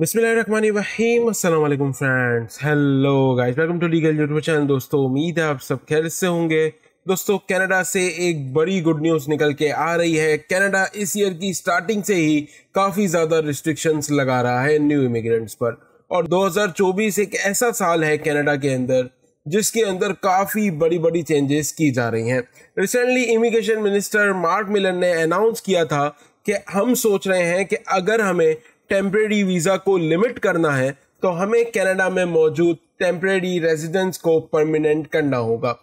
बिस्मिल्लाम friends hello guys welcome to legal YouTube channel दोस्तों उम्मीद है आप सब खैर से होंगे दोस्तों कनाडा से एक बड़ी गुड न्यूज़ निकल के आ रही है कनाडा इस ईयर की स्टार्टिंग से ही काफ़ी ज़्यादा रिस्ट्रिक्शंस लगा रहा है न्यू इमिग्रेंट्स पर और 2024 एक ऐसा साल है कनाडा के अंदर जिसके अंदर काफ़ी बड़ी बड़ी चेंजेस की जा रही हैं recently immigration minister Marc Miller ने अनाउंस किया था कि हम सोच रहे हैं कि अगर हमें टेम्प्रेरी वीज़ा को लिमिट करना है तो हमें कनाडा में मौजूद टेम्प्रेरी रेजिडेंस को परमानेंट करना होगा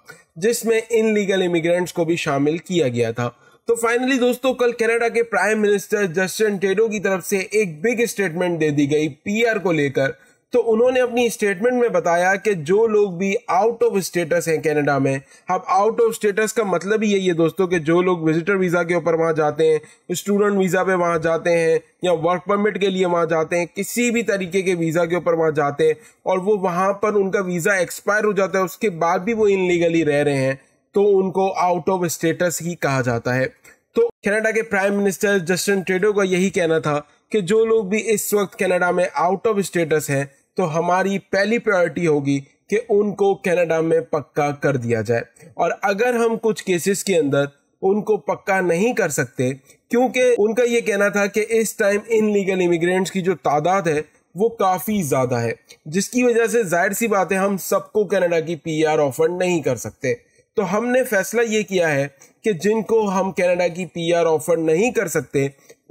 जिसमें इन लीगल इमिग्रेंट्स को भी शामिल किया गया था तो फाइनली दोस्तों कल कनाडा के प्राइम मिनिस्टर जस्टिन टेडो की तरफ से एक बिग स्टेटमेंट दे दी गई पीआर को लेकर तो उन्होंने अपनी स्टेटमेंट में बताया कि जो लोग भी आउट ऑफ स्टेटस हैं कनाडा में अब आउट ऑफ स्टेटस का मतलब ही यही है दोस्तों कि जो लोग विजिटर वीज़ा के ऊपर वहाँ जाते हैं स्टूडेंट वीज़ा पे वहाँ जाते हैं या वर्क परमिट के लिए वहाँ जाते हैं किसी भी तरीके के वीज़ा के ऊपर वहाँ जाते हैं और वो वहाँ पर उनका वीज़ा एक्सपायर हो जाता है उसके बाद भी वो इनलीगली रह रहे हैं तो उनको आउट ऑफ स्टेटस ही कहा जाता है तो कनाडा के प्राइम मिनिस्टर जस्टिन ट्रेडो का यही कहना था कि जो लोग भी इस वक्त कनाडा में आउट ऑफ स्टेटस हैं तो हमारी पहली प्रायोरिटी होगी कि उनको कनाडा में पक्का कर दिया जाए और अगर हम कुछ केसेस के अंदर उनको पक्का नहीं कर सकते क्योंकि उनका ये कहना था कि इस टाइम इन लीगल इमिग्रेंट्स की जो तादाद है वो काफ़ी ज़्यादा है जिसकी वजह से जाहिर सी बात है हम सबको कनाडा की पीआर ऑफर नहीं कर सकते तो हमने फैसला ये किया है कि जिनको हम कनाडा की पीआर ऑफर नहीं कर सकते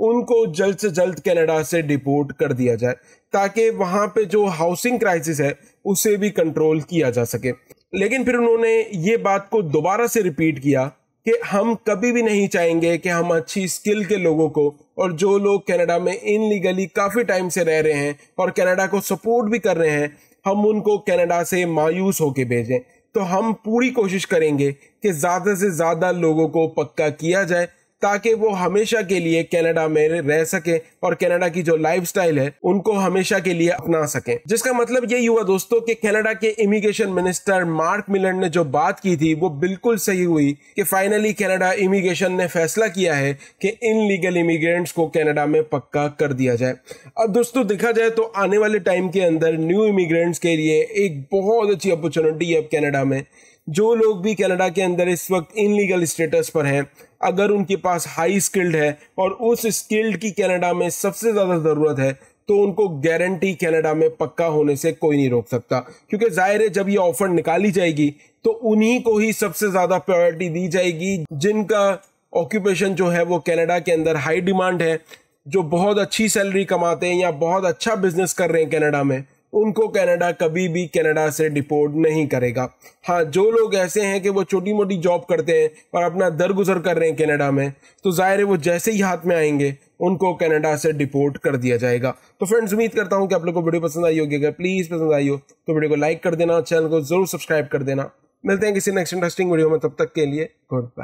उनको जल्द से जल्द कनाडा से डिपोर्ट कर दिया जाए ताकि वहाँ पे जो हाउसिंग क्राइसिस है उसे भी कंट्रोल किया जा सके लेकिन फिर उन्होंने ये बात को दोबारा से रिपीट किया कि हम कभी भी नहीं चाहेंगे कि हम अच्छी स्किल के लोगों को और जो लोग कनाडा में इनलीगली काफ़ी टाइम से रह रहे हैं और कनाडा को सपोर्ट भी कर रहे हैं हम उनको कनाडा से मायूस होके भेजें तो हम पूरी कोशिश करेंगे कि ज़्यादा से ज़्यादा लोगों को पक्का किया जाए ताकि वो हमेशा के लिए कनाडा में रह सके और कनाडा की जो लाइफस्टाइल है उनको हमेशा के लिए अपना सके जिसका मतलब यही हुआ दोस्तों कि कनाडा के इमिग्रेशन मिनिस्टर मार्क मिलन ने जो बात की थी वो बिल्कुल सही हुई कि फाइनली कनाडा इमिग्रेशन ने फैसला किया है कि इन लीगल इमिग्रेंट्स को कनाडा में पक्का कर दिया जाए अब दोस्तों देखा जाए तो आने वाले टाइम के अंदर न्यू इमिग्रेंट्स के लिए एक बहुत अच्छी अपॉर्चुनिटी है अब में जो लोग भी कनाडा के अंदर इस वक्त इन लीगल स्टेटस पर हैं अगर उनके पास हाई स्किल्ड है और उस स्किल्ड की कनाडा में सबसे ज़्यादा ज़रूरत है तो उनको गारंटी कनाडा में पक्का होने से कोई नहीं रोक सकता क्योंकि जाहिर है जब ये ऑफर निकाली जाएगी तो उन्हीं को ही सबसे ज़्यादा प्रायोरिटी दी जाएगी जिनका ऑक्यूपेशन जो है वो कनाडा के अंदर हाई डिमांड है जो बहुत अच्छी सैलरी कमाते हैं या बहुत अच्छा बिजनेस कर रहे हैं कनाडा में उनको कनाडा कभी भी कनाडा से डिपोर्ट नहीं करेगा हाँ जो लोग ऐसे हैं कि वो छोटी मोटी जॉब करते हैं और अपना दरगुजर कर रहे हैं कनाडा में तो ज़ाहिर है वो जैसे ही हाथ में आएंगे उनको कनाडा से डिपोर्ट कर दिया जाएगा तो फ्रेंड्स उम्मीद करता हूँ कि आप लोग को वीडियो पसंद आई होगी अगर प्लीज़ पसंद आई हो तो वीडियो को लाइक कर देना चैनल को ज़रूर सब्सक्राइब कर देना मिलते हैं किसी नेक्स्ट इंटरेस्टिंग वीडियो में तब तक के लिए गुड बाय